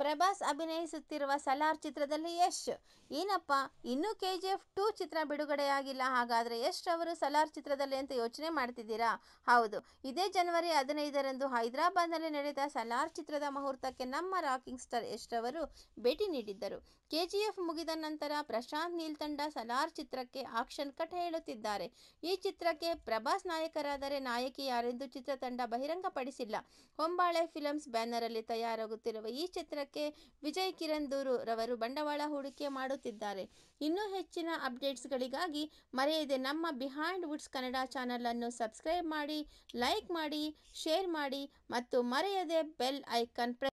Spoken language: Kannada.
ಪ್ರಭಾಸ್ ಅಭಿನಯಿಸುತ್ತಿರುವ ಸಲಾರ್ ಚಿತ್ರದಲ್ಲಿ ಯಶ್ ಏನಪ್ಪ ಇನ್ನೂ ಕೆ ಜಿ ಎಫ್ ಟೂ ಚಿತ್ರ ಬಿಡುಗಡೆಯಾಗಿಲ್ಲ ಹಾಗಾದರೆ ಯಶ್ ಅವರು ಸಲಾರ್ ಚಿತ್ರದಲ್ಲಿ ಅಂತ ಯೋಚನೆ ಮಾಡ್ತಿದ್ದೀರಾ ಹೌದು ಇದೇ ಜನವರಿ ಹದಿನೈದರಂದು ಹೈದರಾಬಾದ್ನಲ್ಲಿ ನಡೆದ ಸಲಾರ್ ಚಿತ್ರದ ಮುಹೂರ್ತಕ್ಕೆ ನಮ್ಮ ರಾಕಿಂಗ್ ಸ್ಟಾರ್ ಯಶ್ ಅವರು ಭೇಟಿ ನೀಡಿದ್ದರು ಕೆ ಜಿ ಎಫ್ ಮುಗಿದ ನಂತರ ಪ್ರಶಾಂತ್ ನೀಲ್ ತಂಡ ಸಲಾರ್ ಚಿತ್ರಕ್ಕೆ ಆಕ್ಷನ್ ಕಟ್ ಹೇಳುತ್ತಿದ್ದಾರೆ ಈ ಚಿತ್ರಕ್ಕೆ ಪ್ರಭಾಸ್ ನಾಯಕರಾದರೆ ನಾಯಕಿ ಯಾರೆಂದು ಚಿತ್ರತಂಡ ಬಹಿರಂಗಪಡಿಸಿಲ್ಲ ಹೊಂಬಾಳೆ ಫಿಲಮ್ಸ್ ಅಲ್ಲಿ ತಯಾರಾಗುತ್ತಿರುವ ಈ ಚಿತ್ರಕ್ಕೆ ಕೆ ವಿಜಯ್ ಕಿರಣ್ ದೂರು ರವರು ಬಂಡವಾಳ ಹೂಡಿಕೆ ಮಾಡುತ್ತಿದ್ದಾರೆ ಇನ್ನೂ ಹೆಚ್ಚಿನ ಅಪ್ಡೇಟ್ಸ್ಗಳಿಗಾಗಿ ಮರೆಯದೆ ನಮ್ಮ ಬಿಹೈಂಡ್ ವುಡ್ಸ್ ಕನ್ನಡ ಅನ್ನು ಸಬ್ಸ್ಕ್ರೈಬ್ ಮಾಡಿ ಲೈಕ್ ಮಾಡಿ ಶೇರ್ ಮಾಡಿ ಮತ್ತು ಮರೆಯದೆ ಬೆಲ್ ಐಕನ್ ಪ್ರೆಸ್